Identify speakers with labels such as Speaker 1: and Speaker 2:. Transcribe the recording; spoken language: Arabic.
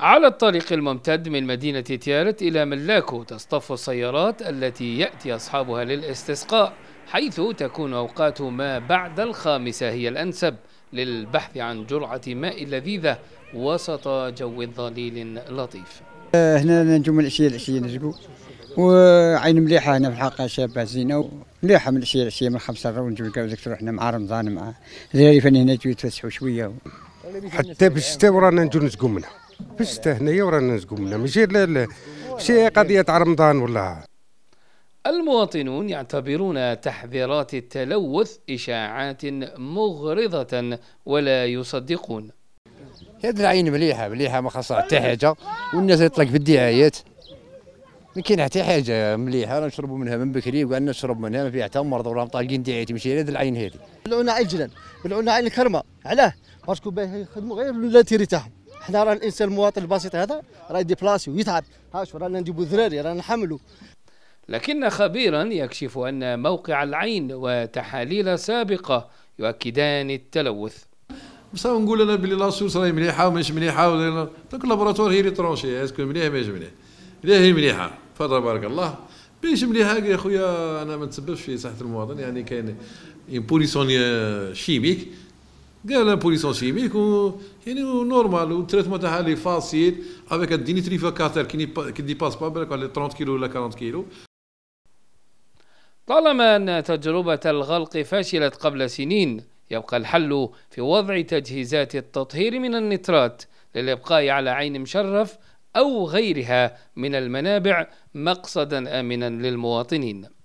Speaker 1: على الطريق الممتد من مدينة تيارت إلى ملاكو تصطف السيارات التي يأتي أصحابها للاستسقاء حيث تكون أوقات ما بعد الخامسة هي الأنسب للبحث عن جرعة ماء لذيذة وسط جو ظليل لطيف
Speaker 2: هنا نجوم العشية العشية نجبو وعين مليحة هنا في الحقيقة شابة زينة مليحة من العشية العشية من خمسة ونجيب لك تروح مع رمضان مع زياري فاني هنا يتفسحوا شوية حتى بالشتاء ورانا نجو نسقو منها باش حتى هنايا ورانا نزقمنا ماشي لا لا ماشي قضيه رمضان ولا
Speaker 1: المواطنون يعتبرون تحذيرات التلوث إشاعات مغرضة ولا يصدقون
Speaker 2: هذه العين مليحة مليحة ما خاصها حتى حاجة والناس يطلق في الدعايات ما كاين حتى حاجة مليحة راه نشربوا منها من بكري وكاع نشرب منها ما فيها حتى مرض ولا طالقين دعايات ماشي هذه العين هذه
Speaker 3: بلعونا عجلا بلعونا عين الكرمة علاه باسكو باهي يخدموا غير الولاد تاعهم حنا راه الانسان المواطن البسيط هذا راه يديبلاسي ويتعب ها شو رانا نجيبو ذراري رانا نحملو
Speaker 1: لكن خبيرا يكشف ان موقع العين وتحاليل سابقه يؤكدان التلوث
Speaker 4: بصح نقول انا بلي لاسوس راهي مليحه وماش مليحه دوك لابوراتوار هي اللي ترونشي اسكو مليح ماشي مليح مليح هي مليحه تفضل بارك الله مش مليحه يا خويا انا ما نتسببش في صحه المواطن يعني كاين بوليسون شيميك قال بوليسون و يعني نورمال والتريتمون تاعها لي فاسيل افيك ديني تريفاكاتير كي كي باس با بالك على 30 كيلو ولا 40 كيلو
Speaker 1: طالما أن تجربة الغلق فشلت قبل سنين يبقى الحل في وضع تجهيزات التطهير من النترات للإبقاء على عين مشرف أو غيرها من المنابع مقصدا آمنا للمواطنين